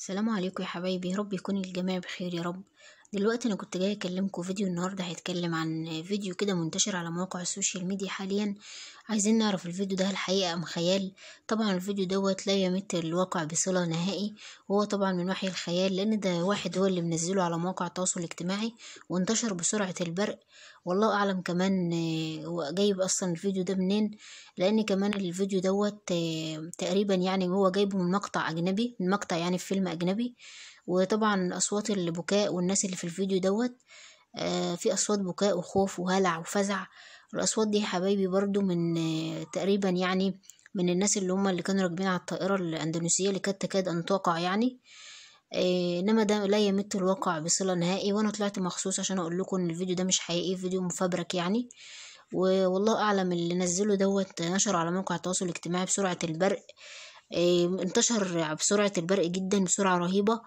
السلام عليكم يا حبايبي رب يكون الجميع بخير يا رب دلوقتي انا كنت جايه اكلمكم فيديو النهارده هيتكلم عن فيديو كده منتشر على مواقع السوشيال ميديا حاليا عايزين نعرف الفيديو ده الحقيقه ام خيال طبعا الفيديو دوت لا يمت الواقع بصله نهائي وهو طبعا من وحي الخيال لان ده واحد هو اللي منزله على مواقع التواصل الاجتماعي وانتشر بسرعه البرق والله اعلم كمان هو آه، جايب اصلا الفيديو ده منين لان كمان الفيديو دوت آه، تقريبا يعني هو جايبه من مقطع اجنبي من مقطع يعني في فيلم اجنبي وطبعا اصوات البكاء والناس اللي في الفيديو دوت آه، في اصوات بكاء وخوف وهلع وفزع الاصوات دي يا حبايبي برضو من آه، تقريبا يعني من الناس اللي هم اللي كانوا راكبين على الطائره الاندونيسيه اللي كانت تكاد ان تقع يعني آه، انما ده لا يمت الواقع بصله نهائي وانا طلعت مخصوص عشان اقول لكم ان الفيديو ده مش حقيقي فيديو مفبرك يعني والله اعلم اللي نزله دوت نشر على موقع التواصل الاجتماعي بسرعه البرق انتشر بسرعة البرق جدا بسرعة رهيبة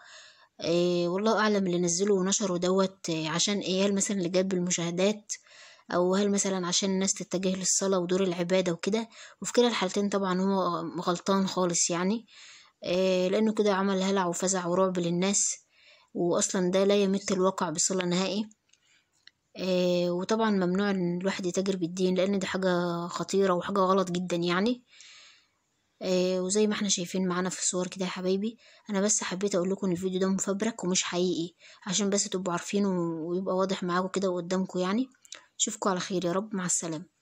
والله أعلم اللي نزله ونشره دوت آه، عشان ايه هل مثلا اللي جاب المشاهدات أو هل مثلا عشان الناس تتجه للصلاة ودور العبادة وكده وفي كلا الحالتين طبعا هو غلطان خالص يعني آه، لأنه كده عمل هلع وفزع ورعب للناس وأصلا ده لا يمت الواقع بصلة نهائي آه، وطبعا ممنوع ان الواحد يتاجر بالدين لان دي حاجة خطيرة وحاجة غلط جدا يعني آه وزي ما احنا شايفين معانا في الصور كده يا حبايبي انا بس حبيت اقول لكم ان الفيديو ده مفبرك ومش حقيقي عشان بس تبقوا عارفين ويبقى واضح معاكم كده وقدامكم يعني اشوفكم على خير يا رب مع السلامه